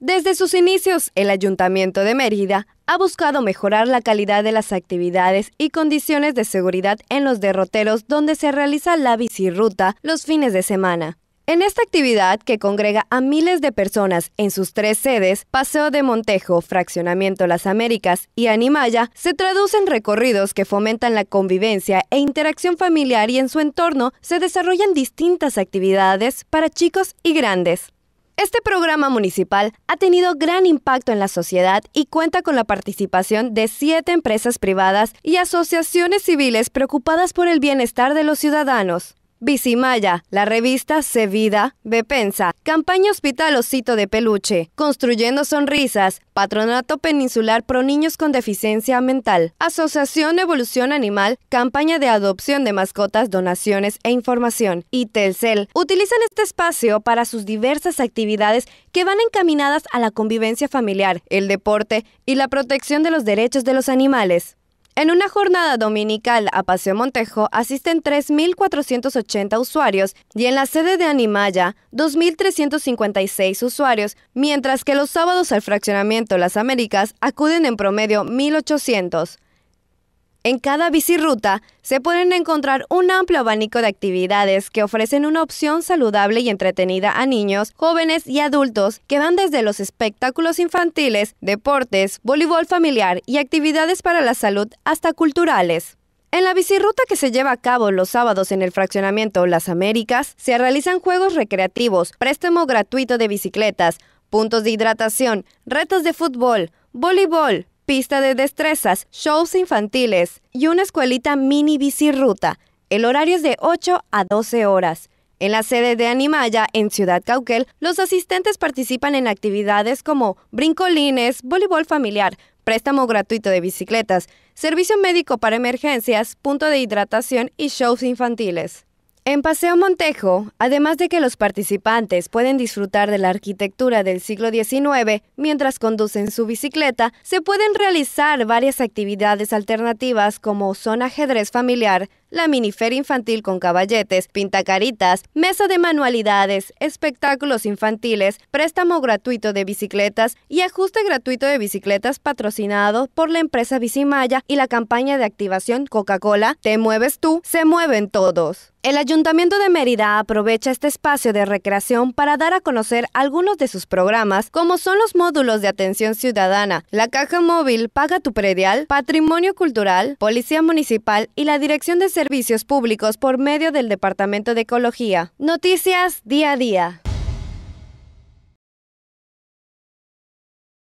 Desde sus inicios, el Ayuntamiento de Mérida ha buscado mejorar la calidad de las actividades y condiciones de seguridad en los derroteros donde se realiza la bicirruta los fines de semana. En esta actividad, que congrega a miles de personas en sus tres sedes, Paseo de Montejo, Fraccionamiento Las Américas y Animaya, se traducen recorridos que fomentan la convivencia e interacción familiar y en su entorno se desarrollan distintas actividades para chicos y grandes. Este programa municipal ha tenido gran impacto en la sociedad y cuenta con la participación de siete empresas privadas y asociaciones civiles preocupadas por el bienestar de los ciudadanos. Bicimaya, la revista Sevida, Bepensa, Campaña Hospital Osito de Peluche, Construyendo Sonrisas, Patronato Peninsular Pro Niños con Deficiencia Mental, Asociación Evolución Animal, Campaña de Adopción de Mascotas, Donaciones e Información y Telcel utilizan este espacio para sus diversas actividades que van encaminadas a la convivencia familiar, el deporte y la protección de los derechos de los animales. En una jornada dominical a Paseo Montejo asisten 3.480 usuarios y en la sede de Animaya 2.356 usuarios, mientras que los sábados al fraccionamiento Las Américas acuden en promedio 1.800. En cada bicirruta se pueden encontrar un amplio abanico de actividades que ofrecen una opción saludable y entretenida a niños, jóvenes y adultos que van desde los espectáculos infantiles, deportes, voleibol familiar y actividades para la salud hasta culturales. En la bicirruta que se lleva a cabo los sábados en el fraccionamiento Las Américas, se realizan juegos recreativos, préstamo gratuito de bicicletas, puntos de hidratación, retos de fútbol, voleibol, pista de destrezas, shows infantiles y una escuelita mini ruta El horario es de 8 a 12 horas. En la sede de Animaya, en Ciudad Cauquel, los asistentes participan en actividades como brincolines, voleibol familiar, préstamo gratuito de bicicletas, servicio médico para emergencias, punto de hidratación y shows infantiles. En Paseo Montejo, además de que los participantes pueden disfrutar de la arquitectura del siglo XIX mientras conducen su bicicleta, se pueden realizar varias actividades alternativas como son ajedrez familiar, la feria infantil con caballetes, pintacaritas, mesa de manualidades, espectáculos infantiles, préstamo gratuito de bicicletas y ajuste gratuito de bicicletas patrocinado por la empresa Bicimaya y la campaña de activación Coca-Cola Te mueves tú, se mueven todos. El Ayuntamiento de Mérida aprovecha este espacio de recreación para dar a conocer algunos de sus programas, como son los módulos de atención ciudadana, la caja móvil Paga tu predial, Patrimonio Cultural, Policía Municipal y la Dirección de servicios públicos por medio del Departamento de Ecología. Noticias día a día.